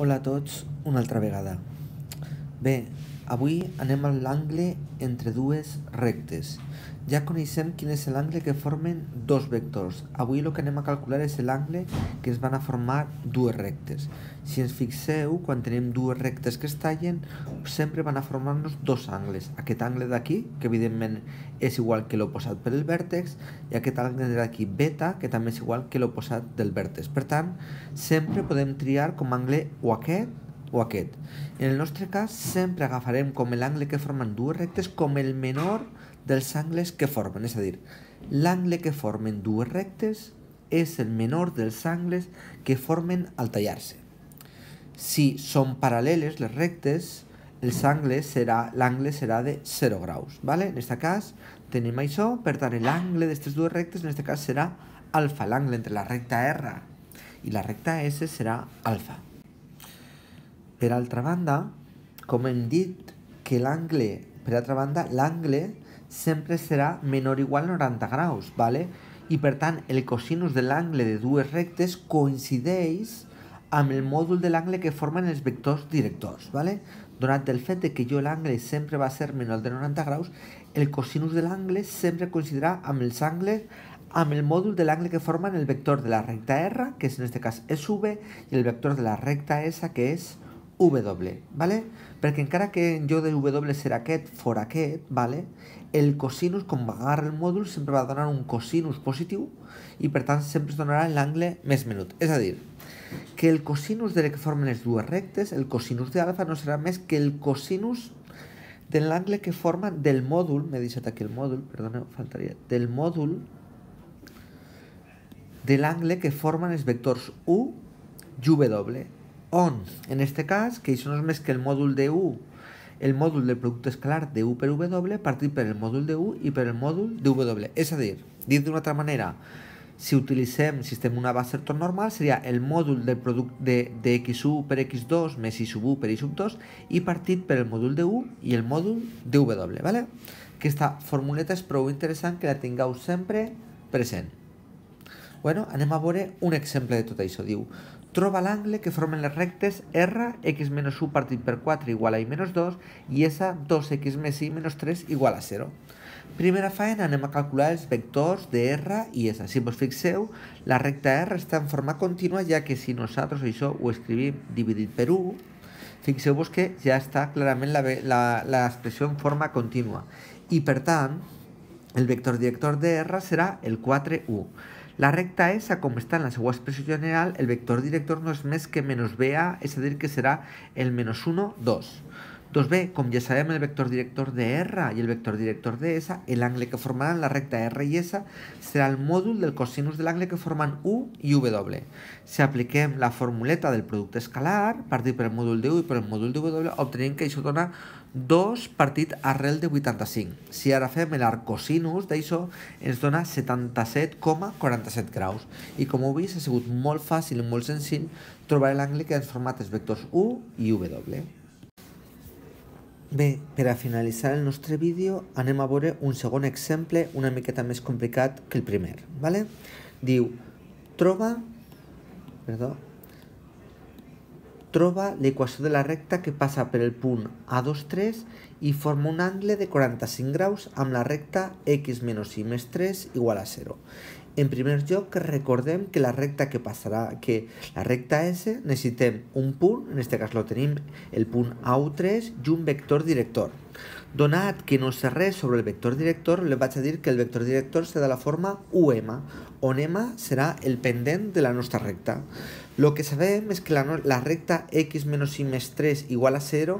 Hola a tots, una altra vegada. Bé, Avui anem a l'angle entre dues rectes. Ja coneixem quin és l'angle que formen dos vectors. Avui el que anem a calcular és l'angle que es van a formar dues rectes. Si ens fixeu, quan tenim dues rectes que es tallen, sempre van a formar-nos dos angles. Aquest angle d'aquí, que evidentment és igual que l'oposat per el vèrtex, i aquest angle d'aquí, beta, que també és igual que l'oposat del vèrtex. Per tant, sempre podem triar com a angle o aquest o aquest. En el nostre cas, sempre agafarem com l'angle que formen dues rectes com el menor dels angles que formen, és a dir, l'angle que formen dues rectes és el menor dels angles que formen al tallar-se. Si són paral·leles les rectes, l'angle serà, serà de 0 graus. ¿vale? En aquest cas tenim això, per tant l'angle d'aquestes dues rectes en aquest cas serà alfa. L'angle entre la recta R i la recta S serà alfa. Per altra banda, com hem dit, que l'angle, per altra banda, l'angle sempre serà menor o igual a 90 graus, ¿vale? i per tant el cosinus de l'angle de dues rectes coincideix amb el mòdul de l'angle que formen els vectors directors, ¿vale? donat el fet de que jo l'angle sempre va ser menor de 90 graus, el cosinus de l'angle sempre coincidirà amb els angles amb el mòdul de l'angle que formen el vector de la recta R, que és en aquest cas és e V, e, i el vector de la recta S, que és V W, ¿vale? Porque encara que yo de W será for a ket, ¿vale? el cosinus, con agarra el módulo, siempre va a donar un cosinus positivo y, per tanto, siempre el el l'angle mes menut. Es decir, que el cosinus de que formen es dos rectes, el cosinus de alfa, no será más que el cosinus del ángulo que forman del módulo, me hasta aquí el módulo perdón, faltaría, del módulo del angle que forman los vectors U y W on. En este cas, que això no és més que el mòdul de U, el mòdul del producte escalar de U per W partit per el mòdul de U i per el mòdul de W. És a dir, dit d'una altra manera, si utilitzem, si estem una base tot normal, seria el mòdul del producte de, de x1 per x2 més i sub 1 per i sub 2 i partit per el mòdul de U i el mòdul de W. ¿vale? Aquesta formuleta és prou interessant que la tingueu sempre present. Bueno, anem a veure un exemple de tot això. Diu, troba l'angle que formen les rectes R, x menys 1 partit per 4 igual a i menys 2 i S, 2x més i menys 3 igual a 0. Primera feina, anem a calcular els vectors de R i S. Si vos fixeu, la recta R està en forma contínua, ja que si nosaltres això ho escrivim dividit per 1, fixeu-vos que ja està clarament l'expressió en forma contínua. I per tant, el vector director de R serà el 4, 1. La recta esa, como está en la segunda expresión general, el vector director no es más que menos BA, es decir, que será el menos 1, 2. Doncs bé, com ja sabem, el vector director de R i el vector director de S, l'angle que formaran la recta R i S serà el mòdul del cosinus de l'angle que formen U i W. Si apliquem la formuleta del producte escalar, partit pel mòdul de U i pel mòdul de W, obtenim que això dona 2 partit arrel de 85. Si ara fem cosinus d'això, ens dona 77,47 graus. I com heu vist, ha sigut molt fàcil i molt senzill trobar l'angle que han format els vectors U i W. Bé, per a finalitzar el nostre vídeo anem a veure un segon exemple una miqueta més complicat que el primer. ¿vale? Diu, troba, perdó, troba l'equació de la recta que passa per el punt A23 i forma un angle de 45 graus amb la recta x menys i més 3 igual a 0. En primer lloc, recordem que la recta que passarà, que la recta S, necessitem un punt, en aquest cas lo tenim el punt a 3 i un vector director. Donat que no sé res sobre el vector director, li vaig a dir que el vector director serà de la forma UM, on M serà el pendent de la nostra recta. Lo que sabem és que la, la recta x menys i més 3 igual a 0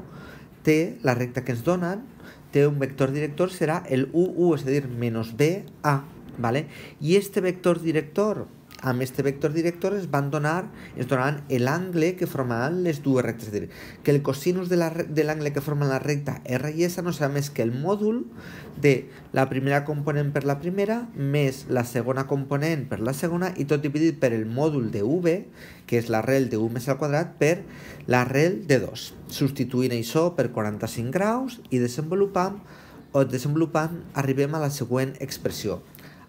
té la recta que ens donen, té un vector director, serà el UU, és a dir, menys BA. ¿vale? Y este vector director, amb este vector director es van donar, es donaran l'angle que formaran les dues rectes. És dir, que el cosinus de l'angle la, de que formen la recta R i S no serà més que el mòdul de la primera component per la primera més la segona component per la segona i tot dividit per el mòdul de V, que és l'arrel de 1 més al quadrat, per l'arrel de 2, substituint això per 45 graus i desenvolupant o desenvolupant arribem a la següent expressió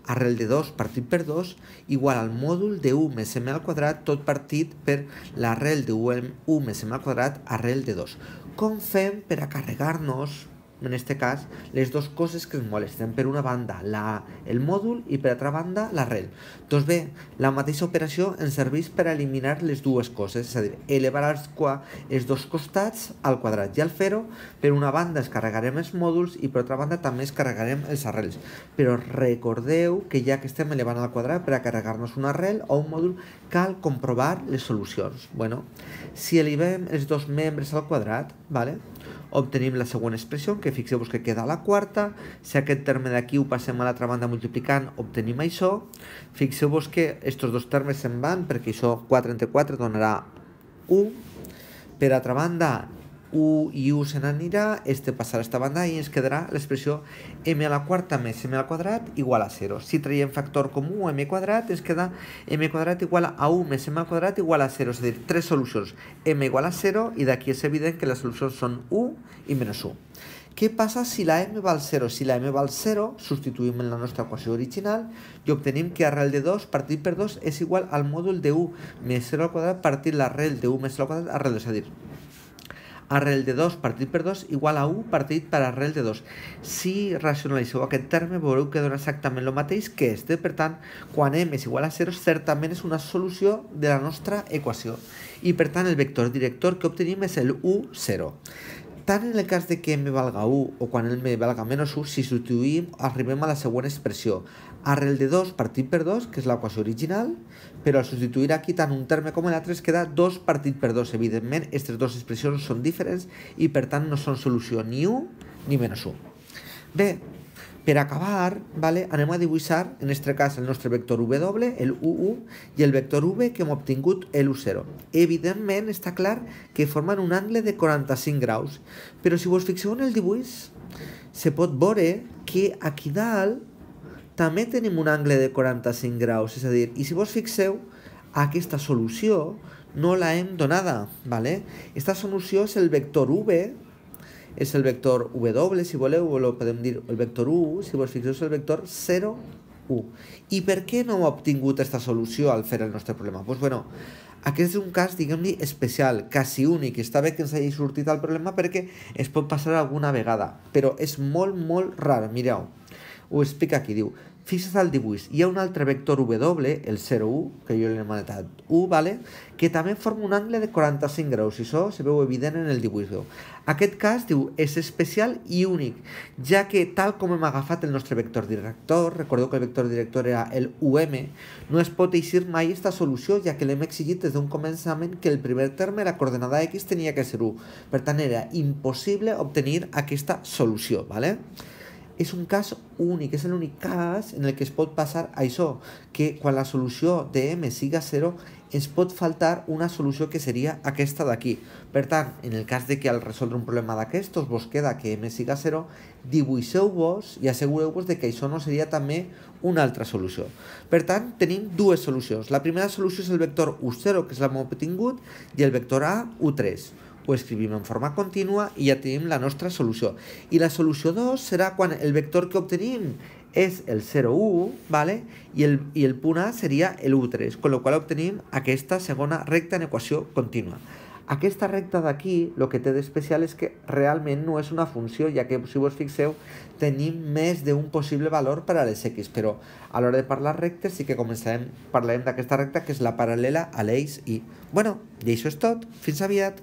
arrel de 2 partit per 2 igual al mòdul de 1 més m al quadrat tot partit per l'arrel de 1 més m al quadrat arrel de 2. Com fem per a carregar-nos en aquest cas, les dues coses que ens molesten. Per una banda, la, el mòdul i per altra banda, l'arrel. Doncs bé, la mateixa operació ens serveix per eliminar les dues coses, és a dir, elevar els, els dos costats al quadrat. I al fer-ho, per una banda es carregarem els mòduls i per altra banda també es carregarem els arrels. Però recordeu que ja que estem elevant al quadrat per a carregar-nos un arrel o un mòdul, cal comprovar les solucions. Bueno, si elevem els dos membres al quadrat, vale? obtenim la següent expressió, que fixeu-vos que queda la quarta. Si aquest terme d'aquí ho passem a l'altra banda multiplicant, obtenim això. Fixeu-vos que aquests dos termes se'n van, perquè això 4 entre 4 donarà 1. Per altra banda, u i u se n'anirà, este passarà a esta banda i ens quedarà l'expressió m a la quarta més m al quadrat igual a 0. Si traiem factor comú m quadrat, ens queda m quadrat igual a 1 més m al quadrat igual a 0, és a dir, tres solucions, m igual a 0 i d'aquí és evident que les solucions són 1 i menys 1. Què passa si la m val 0? Si la m val 0, substituïm en la nostra equació original i obtenim que arrel de 2 partit per 2 és igual al mòdul de 1 més 0 al quadrat partit l'arrel de 1 més 0 al quadrat arrel de 2, és a dir, arrel de 2 partido per 2 igual a 1 partido para arrel de 2. Si racionalizo aquest terme, veureu que exactamente lo el que este. Per tant, cuando m es igual a 0, también es una solución de la nostra ecuación Y per el vector director que obtenemos es el u, 0. tant en el cas de que m valga 1 o quan m valga menys 1, si substituïm arribem a la següent expressió. Arrel de 2 partit per 2, que és l'equació original, però al substituir aquí tant un terme com l'altre es queda 2 partit per 2. Evidentment, aquestes dues expressions són diferents i per tant no són solució ni 1 ni menys 1. Bé, per acabar, vale, anem a dibuixar, en aquest cas, el nostre vector W, el U1, i el vector V que hem obtingut el u 0 Evidentment, està clar que formen un angle de 45 graus, però si vos fixeu en el dibuix, se pot veure que aquí dalt també tenim un angle de 45 graus, és a dir, i si vos fixeu, aquesta solució no la hem donada, vale? Esta solució és el vector V, és el vector W, si voleu, o podem dir el vector U, si vols fixeu, és el vector 0, U. I per què no hem obtingut aquesta solució al fer el nostre problema? Doncs pues, bueno, aquest és un cas, diguem li especial, quasi únic. Està bé que ens hagi sortit el problema perquè es pot passar alguna vegada, però és molt, molt rar, mireu ho explica aquí, diu, fixa't al dibuix, hi ha un altre vector W, el 0,1, que jo l'he manetat 1, vale? que també forma un angle de 45 graus, i això se veu evident en el dibuix. Diu. Aquest cas, diu, és especial i únic, ja que tal com hem agafat el nostre vector director, recordeu que el vector director era el UM, no es pot eixir mai aquesta solució, ja que l'hem exigit des d'un començament que el primer terme, la coordenada X, tenia que ser 1. Per tant, era impossible obtenir aquesta solució, ¿vale? és un cas únic, és l'únic cas en el que es pot passar això, que quan la solució de m siga 0 ens pot faltar una solució que seria aquesta d'aquí. Per tant, en el cas de que al resoldre un problema d'aquestos vos queda que m siga 0, dibuixeu-vos i assegureu-vos de que això no seria també una altra solució. Per tant, tenim dues solucions. La primera solució és el vector u0, que és que hem obtingut, i el vector a, u3 ho escrivim en forma contínua i ja tenim la nostra solució. I la solució 2 serà quan el vector que obtenim és el 0, 1, ¿vale? I, el, i el punt A seria el U3, amb la qual obtenim aquesta segona recta en equació contínua. Aquesta recta d'aquí, el que té d'especial és que realment no és una funció, ja que si vos fixeu tenim més d'un possible valor per a les x, però a l'hora de parlar rectes sí que començarem, parlarem d'aquesta recta que és la paral·lela a l'eix i... bueno, i això és tot, fins aviat!